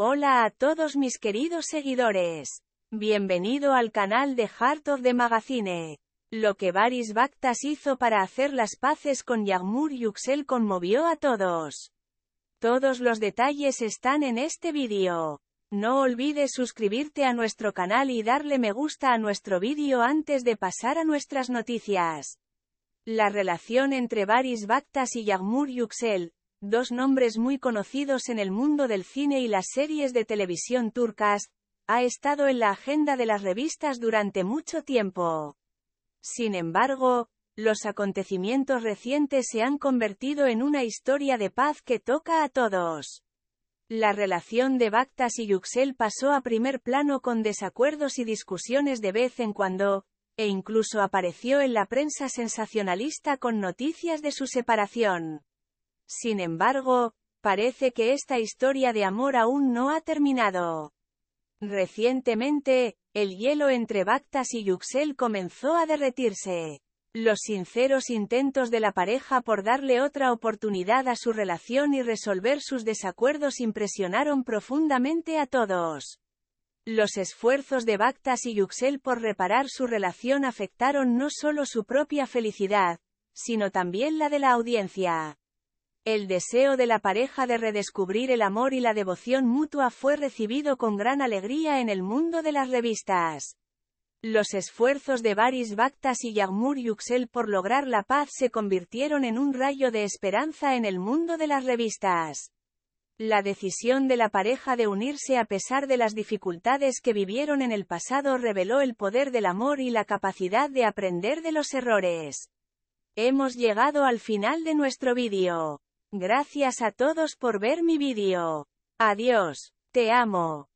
Hola a todos mis queridos seguidores. Bienvenido al canal de Heart of the Magazine. Lo que varis Bactas hizo para hacer las paces con Yagmur Yuxel conmovió a todos. Todos los detalles están en este vídeo. No olvides suscribirte a nuestro canal y darle me gusta a nuestro vídeo antes de pasar a nuestras noticias. La relación entre Baris Bactas y Yagmur Yuxel, dos nombres muy conocidos en el mundo del cine y las series de televisión turcas, ha estado en la agenda de las revistas durante mucho tiempo. Sin embargo, los acontecimientos recientes se han convertido en una historia de paz que toca a todos. La relación de Bactas y Yuxel pasó a primer plano con desacuerdos y discusiones de vez en cuando, e incluso apareció en la prensa sensacionalista con noticias de su separación. Sin embargo, parece que esta historia de amor aún no ha terminado. Recientemente, el hielo entre Bactas y Yuxel comenzó a derretirse. Los sinceros intentos de la pareja por darle otra oportunidad a su relación y resolver sus desacuerdos impresionaron profundamente a todos. Los esfuerzos de Bactas y Yuxel por reparar su relación afectaron no solo su propia felicidad, sino también la de la audiencia. El deseo de la pareja de redescubrir el amor y la devoción mutua fue recibido con gran alegría en el mundo de las revistas. Los esfuerzos de Baris Bactas y Yagmur Yuxel por lograr la paz se convirtieron en un rayo de esperanza en el mundo de las revistas. La decisión de la pareja de unirse a pesar de las dificultades que vivieron en el pasado reveló el poder del amor y la capacidad de aprender de los errores. Hemos llegado al final de nuestro vídeo. Gracias a todos por ver mi vídeo. Adiós. Te amo.